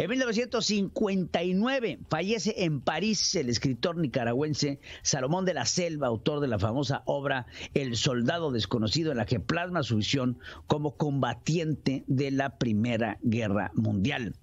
En 1959 fallece en París el escritor nicaragüense Salomón de la Selva, autor de la famosa obra El Soldado Desconocido, en la que plasma su visión como combatiente de la Primera Guerra Mundial.